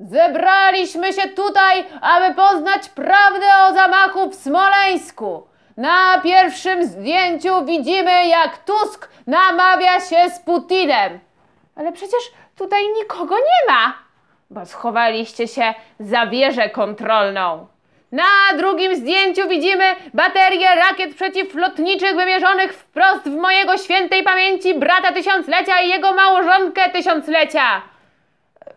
Zebraliśmy się tutaj, aby poznać prawdę o zamachu w Smoleńsku. Na pierwszym zdjęciu widzimy, jak Tusk namawia się z Putinem. Ale przecież tutaj nikogo nie ma, bo schowaliście się za wieżę kontrolną. Na drugim zdjęciu widzimy baterię rakiet przeciwlotniczych wymierzonych wprost w mojego świętej pamięci brata tysiąclecia i jego małżonkę tysiąclecia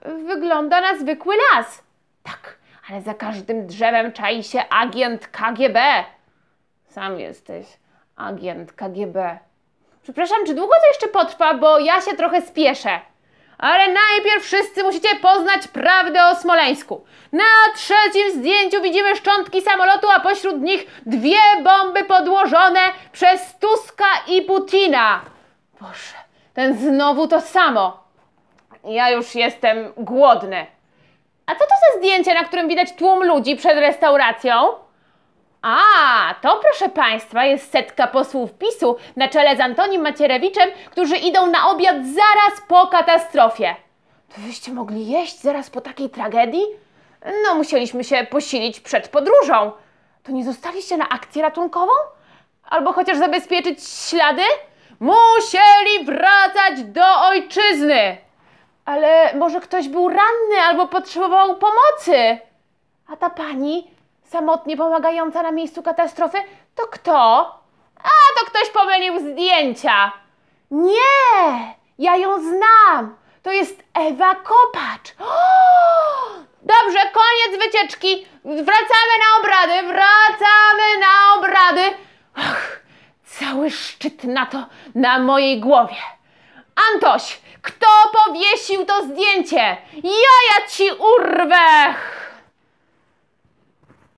wygląda na zwykły las. Tak, ale za każdym drzewem czai się agent KGB. Sam jesteś agent KGB. Przepraszam, czy długo to jeszcze potrwa, bo ja się trochę spieszę. Ale najpierw wszyscy musicie poznać prawdę o Smoleńsku. Na trzecim zdjęciu widzimy szczątki samolotu, a pośród nich dwie bomby podłożone przez Tuska i Putina. Boże, ten znowu to samo. Ja już jestem głodny. A co to za zdjęcie, na którym widać tłum ludzi przed restauracją? A, to proszę Państwa jest setka posłów PiSu na czele z Antonim Macierewiczem, którzy idą na obiad zaraz po katastrofie. To wyście mogli jeść zaraz po takiej tragedii? No, musieliśmy się posilić przed podróżą. To nie zostaliście na akcję ratunkową? Albo chociaż zabezpieczyć ślady? Musieli wracać do ojczyzny! ale może ktoś był ranny albo potrzebował pomocy. A ta pani, samotnie pomagająca na miejscu katastrofy, to kto? A, to ktoś pomylił zdjęcia. Nie, ja ją znam. To jest Ewa Kopacz. O! Dobrze, koniec wycieczki. Wracamy na obrady, wracamy na obrady. Ach, cały szczyt na to na mojej głowie. Antoś, kto powiesił to zdjęcie? Jaja ci urwę!